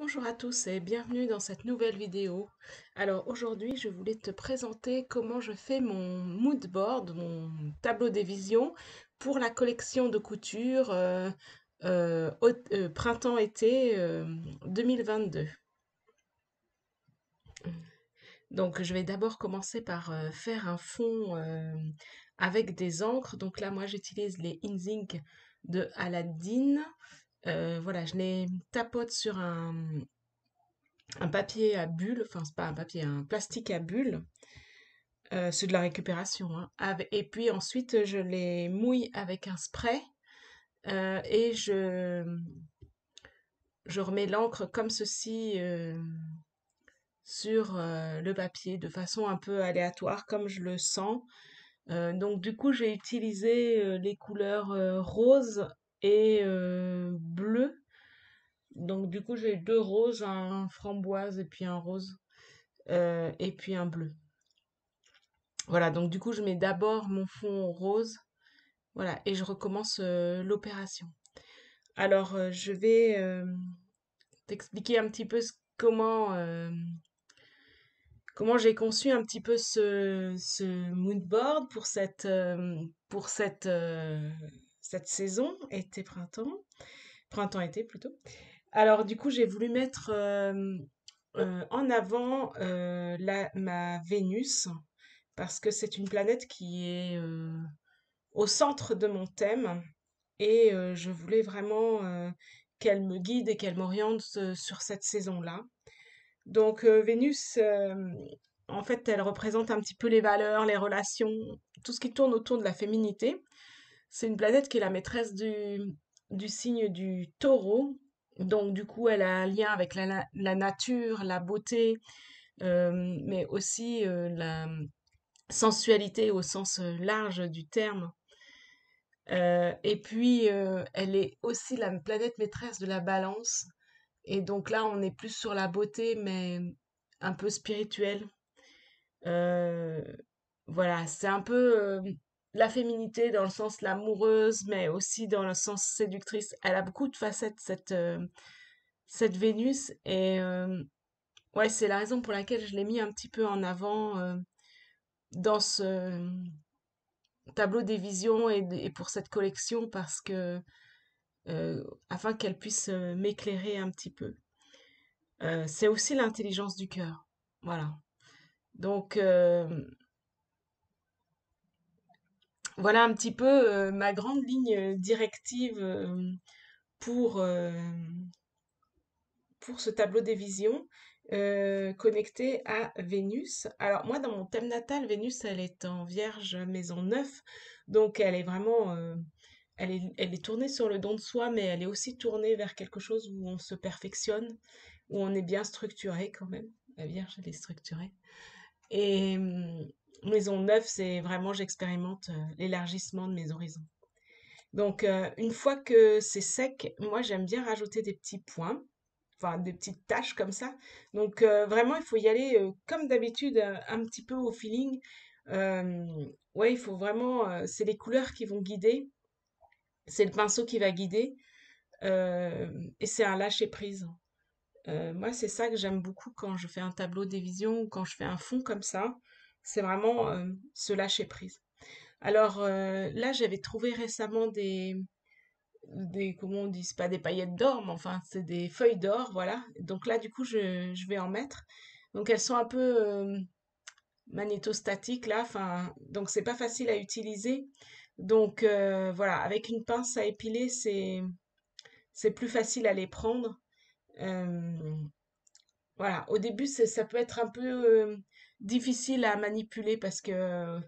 Bonjour à tous et bienvenue dans cette nouvelle vidéo. Alors aujourd'hui je voulais te présenter comment je fais mon mood board, mon tableau des visions pour la collection de couture euh, euh, euh, printemps-été 2022. Donc je vais d'abord commencer par faire un fond avec des encres. Donc là moi j'utilise les InZinc de Aladdin. Euh, voilà, je les tapote sur un, un papier à bulles, enfin c'est pas un papier, un plastique à bulles, euh, c'est de la récupération. Hein. et puis ensuite je les mouille avec un spray euh, et je, je remets l'encre comme ceci sur le papier de façon un peu aléatoire comme je le sens. donc du coup j'ai utilisé les couleurs roses et bleu. Donc du coup j'ai deux roses, un framboise et puis un rose et puis un bleu. Voilà, donc du coup je mets d'abord mon fond rose. Voilà, et je recommence l'opération. Alors je vais t'expliquer un petit peu comment, comment j'ai conçu un petit peu ce, ce moodboard pour cette, pour cette cette saison, été-printemps, printemps-été plutôt. Alors du coup, j'ai voulu mettre euh, euh, en avant euh, la, ma Vénus parce que c'est une planète qui est au centre de mon thème et je voulais vraiment qu'elle me guide et qu'elle m'oriente sur cette saison-là. Donc Vénus, en fait, elle représente un petit peu les valeurs, les relations, tout ce qui tourne autour de la féminité. C'est une planète qui est la maîtresse du, du signe du taureau. Donc, du coup, elle a un lien avec la, nature, la beauté, euh, mais aussi euh, la sensualité au sens euh, large du terme. et puis, elle est aussi la planète maîtresse de la balance. Et donc là, on est plus sur la beauté, mais un peu spirituelle. voilà, c'est un peu la féminité dans le sens l'amoureuse, mais aussi dans le sens séductrice. Elle a beaucoup de facettes, cette, euh, cette Vénus. Et euh, ouais, c'est la raison pour laquelle je l'ai mis un petit peu en avant euh, dans ce tableau des visions et, pour cette collection, parce que afin qu'elle puisse m'éclairer un petit peu. c'est aussi l'intelligence du cœur. Voilà. Donc, voilà un petit peu euh, ma grande ligne euh, directive euh, pour, pour ce tableau des visions connecté à Vénus. Alors moi, dans mon thème natal, Vénus, elle est en Vierge Maison 9, donc elle est vraiment... Elle est, elle est, tournée sur le don de soi, mais elle est aussi tournée vers quelque chose où on se perfectionne, où on est bien structuré quand même. La Vierge, elle est structurée. Et, maison neuve, c'est vraiment j'expérimente euh, l'élargissement de mes horizons. Donc, euh, une fois que c'est sec, moi j'aime bien rajouter des petits points, enfin des petites taches comme ça. Donc, euh, vraiment, il faut y aller comme d'habitude, un petit peu au feeling. ouais, il faut vraiment. c'est les couleurs qui vont guider, c'est le pinceau qui va guider, et c'est un lâcher prise. moi, c'est ça que j'aime beaucoup quand je fais un tableau des visions ou quand je fais un fond comme ça. C'est vraiment euh, se lâcher prise. Alors euh, là, j'avais trouvé récemment des, des, comment on dit, c'est pas des paillettes d'or, mais enfin, c'est des feuilles d'or, voilà. Donc là, du coup, je, vais en mettre. Donc elles sont un peu euh, magnétostatiques, là, enfin, donc c'est pas facile à utiliser. Donc voilà, avec une pince à épiler, c'est, plus facile à les prendre. voilà, au début, ça peut être un peu difficile à manipuler parce que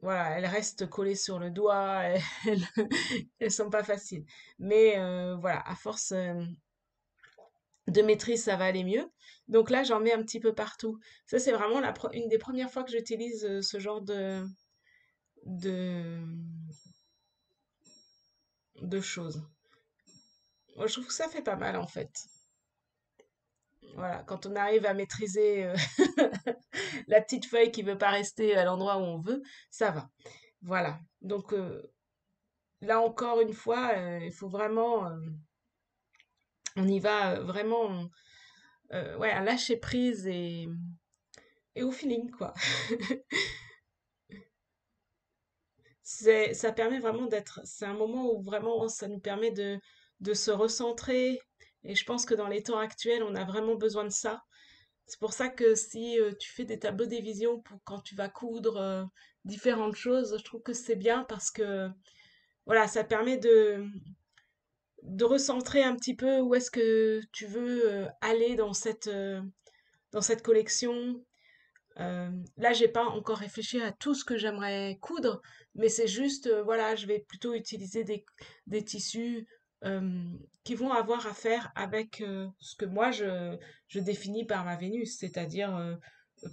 voilà, elles restent collées sur le doigt, elles, elles sont pas faciles. Mais euh, voilà, à force euh, de maîtrise, ça va aller mieux. Donc là, j'en mets un petit peu partout. Ça, c'est vraiment la une des premières fois que j'utilise euh, ce genre de, de, choses. je trouve que ça fait pas mal en fait. Voilà, quand on arrive à maîtriser euh, la petite feuille qui ne veut pas rester à l'endroit où on veut, ça va. Voilà. Donc euh, là encore une fois, euh, il faut vraiment on y va vraiment ouais, à lâcher prise et, au feeling, quoi. ça permet vraiment d'être... C'est un moment où vraiment ça nous permet de se recentrer, et je pense que dans les temps actuels, on a vraiment besoin de ça. C'est pour ça que si euh, tu fais des tableaux des visions pour quand tu vas coudre euh, différentes choses, je trouve que c'est bien parce que voilà, ça permet de, de recentrer un petit peu où est-ce que tu veux euh, aller dans cette, dans cette collection. là, j'ai pas encore réfléchi à tout ce que j'aimerais coudre, mais c'est juste, voilà, je vais plutôt utiliser des, des tissus euh, qui vont avoir à faire avec euh, ce que moi je, définis par ma Vénus, c'est-à-dire euh,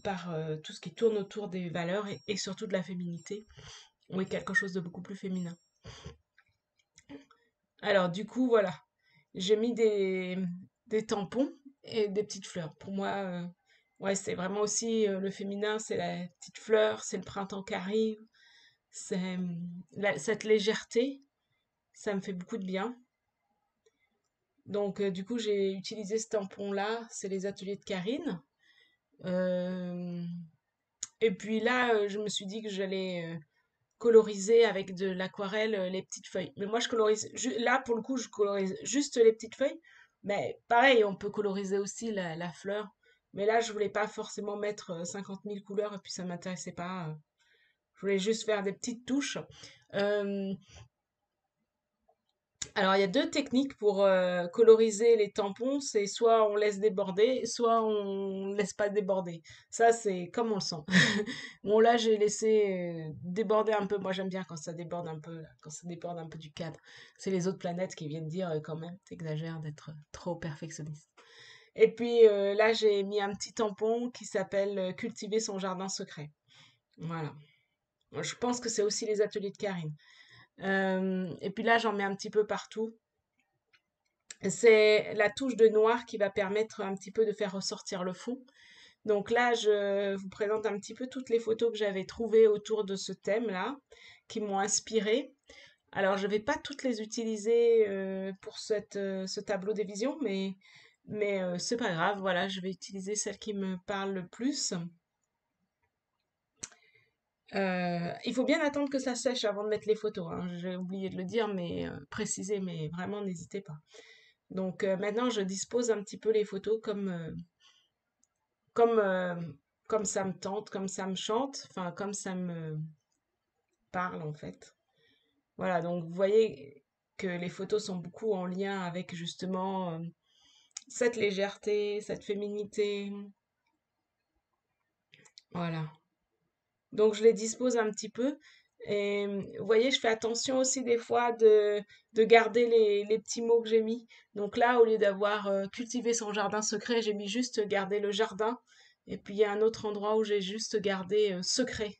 par tout ce qui tourne autour des valeurs et, surtout de la féminité, ou quelque chose de beaucoup plus féminin. Alors du coup, voilà, j'ai mis des, tampons et des petites fleurs. Pour moi, ouais, c'est vraiment aussi le féminin, c'est la petite fleur, c'est le printemps qui arrive, c'est hum, cette légèreté, ça me fait beaucoup de bien. Donc, euh, du coup, j'ai utilisé ce tampon-là. C'est les ateliers de Karine. Euh, et puis là, euh, je me suis dit que j'allais coloriser avec de l'aquarelle les petites feuilles. Mais moi, je colorise. Là, pour le coup, je colorise juste les petites feuilles. Mais pareil, on peut coloriser aussi la, fleur. Mais là, je voulais pas forcément mettre 50 000 couleurs et puis ça m'intéressait pas. Je voulais juste faire des petites touches. Alors, il y a deux techniques pour euh, coloriser les tampons. C'est soit on laisse déborder, soit on ne laisse pas déborder. Ça, c'est comme on le sent. bon, là, j'ai laissé euh, déborder un peu. Moi, j'aime bien quand ça déborde un peu, quand ça déborde un peu du cadre. C'est les autres planètes qui viennent dire euh, quand même, t'exagères d'être trop perfectionniste. Et puis là, j'ai mis un petit tampon qui s'appelle Cultiver son jardin secret. Voilà. Je pense que c'est aussi les ateliers de Karine. Euh, et puis là, j'en mets un petit peu partout. C'est la touche de noir qui va permettre un petit peu de faire ressortir le fond. Donc là, je vous présente un petit peu toutes les photos que j'avais trouvées autour de ce thème-là, qui m'ont inspirée. Alors, je ne vais pas toutes les utiliser euh, pour euh, ce tableau des visions, mais, mais c'est pas grave. Voilà, je vais utiliser celles qui me parlent le plus. Euh, il faut bien attendre que ça sèche avant de mettre les photos. Hein. J'ai oublié de le dire, mais euh, préciser, mais vraiment n'hésitez pas. Donc euh, maintenant, je dispose un petit peu les photos comme, comme, comme ça me tente, comme ça me chante, enfin comme ça me parle en fait. Voilà, donc vous voyez que les photos sont beaucoup en lien avec justement cette légèreté, cette féminité. Voilà. Donc, je les dispose un petit peu. Et vous voyez, je fais attention aussi des fois de, garder les, petits mots que j'ai mis. Donc là, au lieu d'avoir euh, cultivé son jardin secret, j'ai mis juste garder le jardin. Et puis il y a un autre endroit où j'ai juste gardé euh, secret.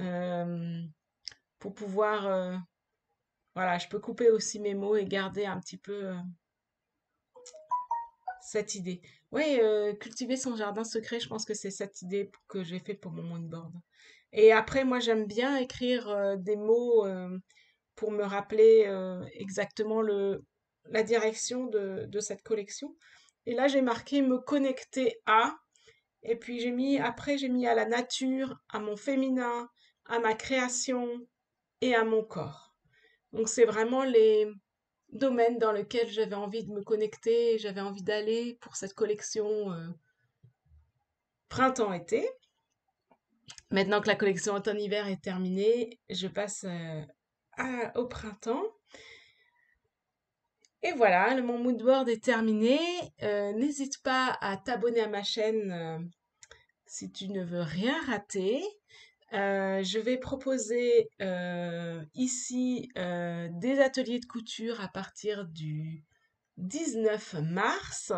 Euh, pour pouvoir... voilà, je peux couper aussi mes mots et garder un petit peu cette idée. Oui, euh, cultiver son jardin secret, je pense que c'est cette idée que j'ai faite pour mon moonboard. Et après, moi, j'aime bien écrire euh, des mots euh, pour me rappeler exactement le, la direction de, de, cette collection. Et là, j'ai marqué me connecter à. Et puis, j'ai mis, après, j'ai mis à la nature, à mon féminin, à ma création et à mon corps. Donc, c'est vraiment les, domaine dans lequel j'avais envie de me connecter, j'avais envie d'aller pour cette collection euh, printemps-été. Maintenant que la collection automne-hiver est terminée, je passe euh, au printemps. Et voilà, mon mood board est terminé. Euh, n'hésite pas à t'abonner à ma chaîne si tu ne veux rien rater. Euh, je vais proposer euh, ici euh, des ateliers de couture à partir du 19 mars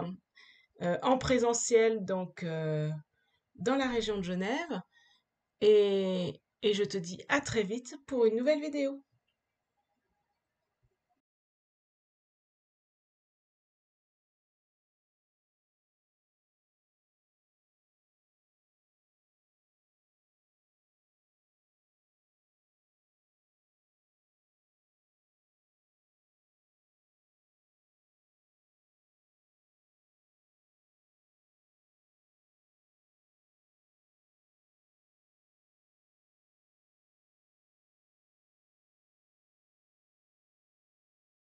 en présentiel donc dans la région de Genève et je te dis à très vite pour une nouvelle vidéo.